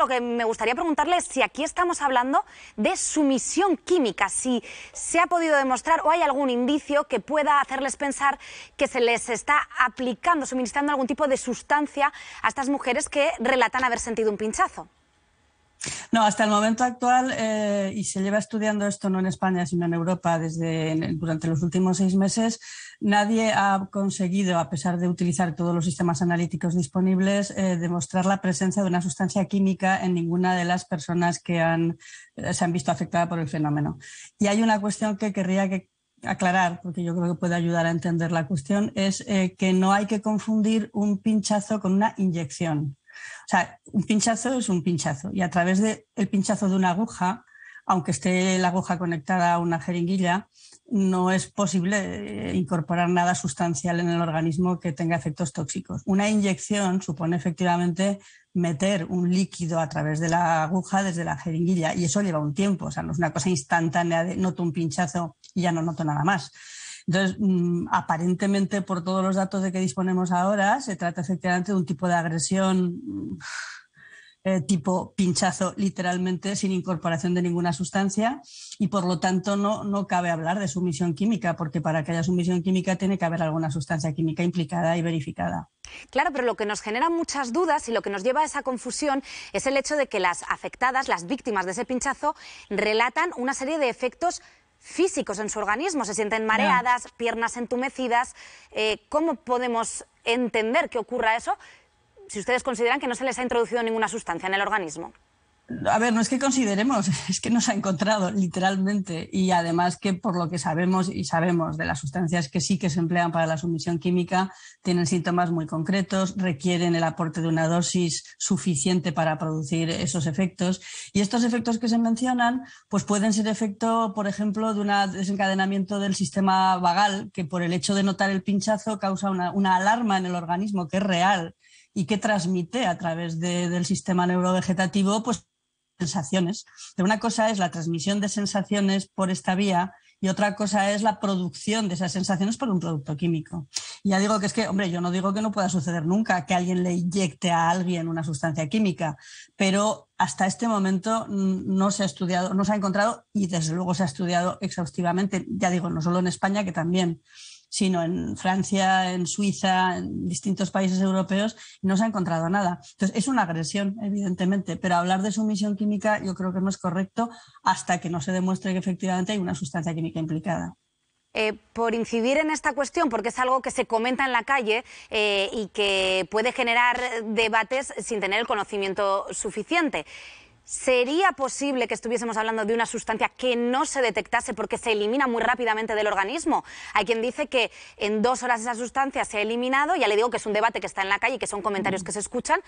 Lo que me gustaría preguntarle es si aquí estamos hablando de sumisión química, si se ha podido demostrar o hay algún indicio que pueda hacerles pensar que se les está aplicando, suministrando algún tipo de sustancia a estas mujeres que relatan haber sentido un pinchazo. No, hasta el momento actual, eh, y se lleva estudiando esto no en España, sino en Europa desde durante los últimos seis meses, nadie ha conseguido, a pesar de utilizar todos los sistemas analíticos disponibles, eh, demostrar la presencia de una sustancia química en ninguna de las personas que eh, se han visto afectadas por el fenómeno. Y hay una cuestión que querría aclarar, porque yo creo que puede ayudar a entender la cuestión, es que no hay que confundir un pinchazo con una inyección. O sea, un pinchazo es un pinchazo y a través del pinchazo de una aguja, aunque esté la aguja conectada a una jeringuilla, no es posible eh, incorporar nada sustancial en el organismo que tenga efectos tóxicos. Una inyección supone efectivamente meter un líquido a través de la aguja desde la jeringuilla y eso lleva un tiempo, o sea, no es una cosa instantánea de noto un pinchazo y ya no noto nada más. Entonces, mm, aparentemente, por todos los datos de que disponemos ahora, se trata efectivamente de un tipo de agresión mm, eh, tipo pinchazo literalmente sin incorporación de ninguna sustancia y por lo tanto no, no cabe hablar de sumisión química porque para que haya sumisión química tiene que haber alguna sustancia química implicada y verificada. Claro, pero lo que nos genera muchas dudas y lo que nos lleva a esa confusión es el hecho de que las afectadas, las víctimas de ese pinchazo, relatan una serie de efectos físicos en su organismo. Se sienten mareadas, piernas entumecidas. Eh, ¿Cómo podemos entender que ocurra eso si ustedes consideran que no se les ha introducido ninguna sustancia en el organismo? a ver, no es que consideremos, es que nos ha encontrado literalmente y además que por lo que sabemos y sabemos de las sustancias que sí que se emplean para la sumisión química, tienen síntomas muy concretos, requieren el aporte de una dosis suficiente para producir esos efectos y estos efectos que se mencionan pues pueden ser efecto, por ejemplo, de un desencadenamiento del sistema vagal que por el hecho de notar el pinchazo causa una, alarma en el organismo que es real y que transmite a través del sistema neurovegetativo pues sensaciones. una cosa es la transmisión de sensaciones por esta vía y otra cosa es la producción de esas sensaciones por un producto químico. ya digo que es que, hombre, yo no digo que no pueda suceder nunca que alguien le inyecte a alguien una sustancia química, pero hasta este momento no se ha estudiado, no se ha encontrado y desde luego se ha estudiado exhaustivamente, ya digo, no solo en España, que también sino en Francia, en Suiza, en distintos países europeos, no se ha encontrado nada. Entonces, es una agresión, evidentemente, pero hablar de sumisión química yo creo que no es correcto hasta que no se demuestre que efectivamente hay una sustancia química implicada. Eh, por incidir en esta cuestión, porque es algo que se comenta en la calle eh, y que puede generar debates sin tener el conocimiento suficiente. ¿Sería posible que estuviésemos hablando de una sustancia que no se detectase porque se elimina muy rápidamente del organismo? Hay quien dice que en dos horas esa sustancia se ha eliminado, ya le digo que es un debate que está en la calle, y que son comentarios que se escuchan,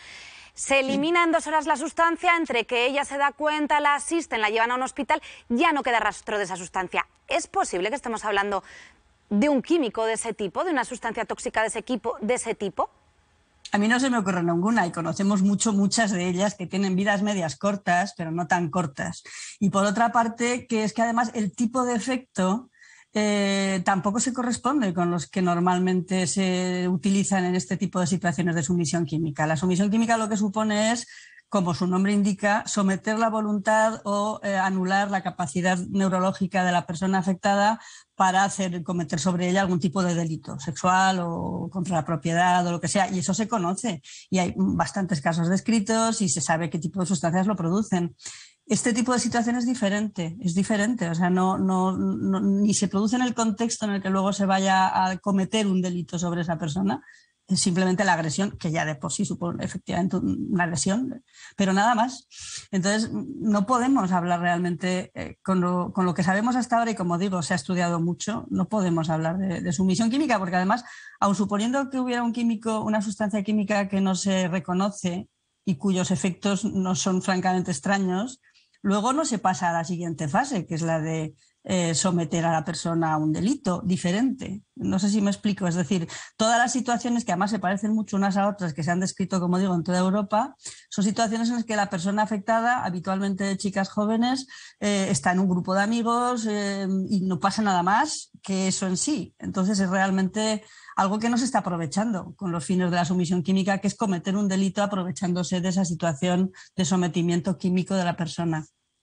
se elimina en dos horas la sustancia, entre que ella se da cuenta, la asisten, la llevan a un hospital, ya no queda rastro de esa sustancia. ¿Es posible que estemos hablando de un químico de ese tipo, de una sustancia tóxica de ese, equipo, de ese tipo? A mí no se me ocurre ninguna y conocemos mucho muchas de ellas que tienen vidas medias cortas, pero no tan cortas. Y por otra parte, que es que además el tipo de efecto eh, tampoco se corresponde con los que normalmente se utilizan en este tipo de situaciones de sumisión química. La sumisión química lo que supone es como su nombre indica, someter la voluntad o eh, anular la capacidad neurológica de la persona afectada para hacer, cometer sobre ella algún tipo de delito sexual o contra la propiedad o lo que sea. Y eso se conoce. Y hay bastantes casos descritos y se sabe qué tipo de sustancias lo producen. Este tipo de situación es diferente, es diferente, o sea, no, no, ni se produce en el contexto en el que luego se vaya a cometer un delito sobre esa persona, simplemente la agresión, que ya de por sí supone efectivamente una agresión, pero nada más. Entonces, no podemos hablar realmente eh, con, lo, que sabemos hasta ahora y como digo, se ha estudiado mucho, no podemos hablar de, de, sumisión química, porque además, aun suponiendo que hubiera un químico, una sustancia química que no se reconoce y cuyos efectos no son francamente extraños, luego no se pasa a la siguiente fase, que es la de eh, someter a la persona a un delito diferente. No sé si me explico. Es decir, todas las situaciones que además se parecen mucho unas a otras, que se han descrito, como digo, en toda Europa, son situaciones en las que la persona afectada, habitualmente de chicas jóvenes, eh, está en un grupo de amigos eh, y no pasa nada más que eso en sí. Entonces es realmente algo que no se está aprovechando con los fines de la sumisión química, que es cometer un delito aprovechándose de esa situación de sometimiento químico de la persona.